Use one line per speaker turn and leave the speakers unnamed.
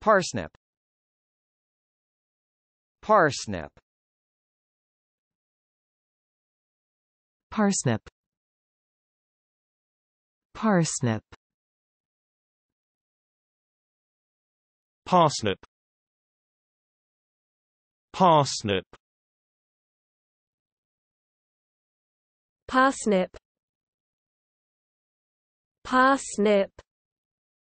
Parsnip Parsnip Parsnip Parsnip Parsnip Parsnip Parsnip Parsnip